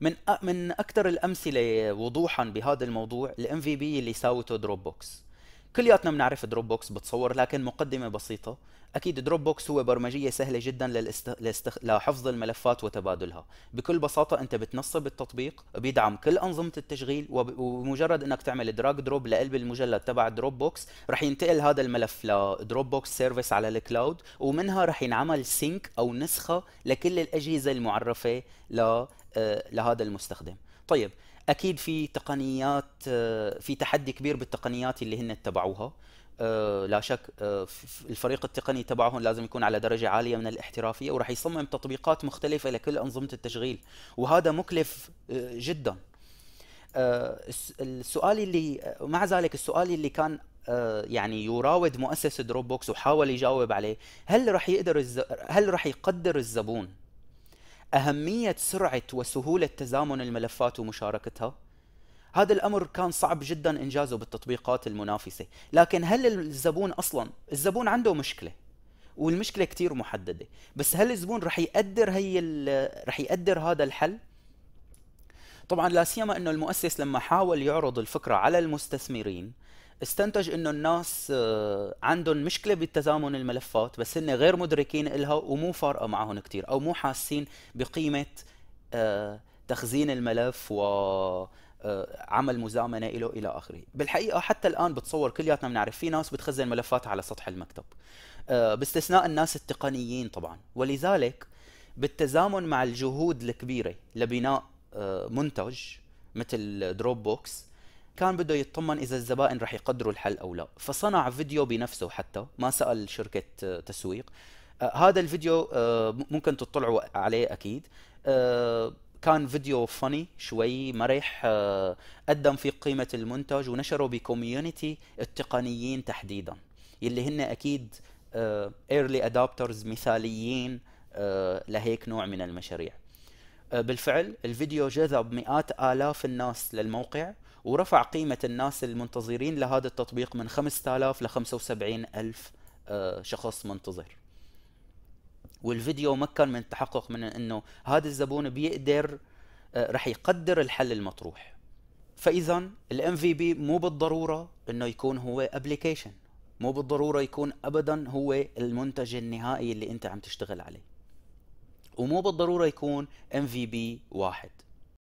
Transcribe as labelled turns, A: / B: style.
A: من من اكثر الامثله وضوحا بهذا الموضوع الام في بي اللي ساوته دروب بوكس كلياتنا بنعرف دروب بوكس بتصور لكن مقدمه بسيطه اكيد دروب بوكس هو برمجيه سهله جدا للاست... لاستخ... لحفظ الملفات وتبادلها بكل بساطه انت بتنصب التطبيق بيدعم كل انظمه التشغيل وب... ومجرد انك تعمل دراج دروب لقلب المجلد تبع دروب بوكس رح ينتقل هذا الملف لدروب بوكس سيرفيس على الكلاود ومنها رح ينعمل سينك او نسخه لكل الاجهزه المعرفه ل آه، لهذا المستخدم طيب اكيد في تقنيات آه، في تحدي كبير بالتقنيات اللي هن اتبعوها آه، لا شك الفريق التقني تبعهم لازم يكون على درجة عالية من الاحترافية وراح يصمم تطبيقات مختلفة لكل أنظمة التشغيل وهذا مكلف جدا السؤال اللي مع ذلك السؤال اللي كان يعني يراود مؤسس دروب بوكس وحاول يجاوب عليه هل راح يقدر الز... هل راح يقدر الزبون أهمية سرعة وسهولة تزامن الملفات ومشاركتها هذا الأمر كان صعب جدا إنجازه بالتطبيقات المنافسة لكن هل الزبون أصلا الزبون عنده مشكلة والمشكلة كتير محددة بس هل الزبون رح يقدر هي رح يقدر هذا الحل طبعا لا سيما انه المؤسس لما حاول يعرض الفكره على المستثمرين استنتج انه الناس آه، عندهم مشكله بالتزامن الملفات بس هن غير مدركين لها ومو فارقه معهم كثير او مو حاسين بقيمه آه، تخزين الملف و آه، عمل مزامنه له الى اخره بالحقيقه حتى الان بتصور كلياتنا بنعرف في ناس بتخزن ملفات على سطح المكتب باستثناء الناس التقنيين طبعا ولذلك بالتزامن مع الجهود الكبيره لبناء منتج مثل دروب بوكس كان بده يطمن اذا الزبائن رح يقدروا الحل او لا فصنع فيديو بنفسه حتى ما سال شركه آه، تسويق آه، هذا الفيديو آه، ممكن تطلعوا عليه اكيد كان فيديو فني شوي مرح قدم فيه قيمة المنتج ونشره بكوميونتي التقنيين تحديدا يلي هن أكيد ايرلي ادابترز مثاليين لهيك نوع من المشاريع بالفعل الفيديو جذب مئات آلاف الناس للموقع ورفع قيمة الناس المنتظرين لهذا التطبيق من 5000 ل 75000 آه، شخص منتظر والفيديو مكن من التحقق من انه هذا الزبون بيقدر آه، رح يقدر الحل المطروح فاذا الام في بي مو بالضروره انه يكون هو ابلكيشن مو بالضروره يكون ابدا هو المنتج النهائي اللي انت عم تشتغل عليه ومو بالضروره يكون ام في بي واحد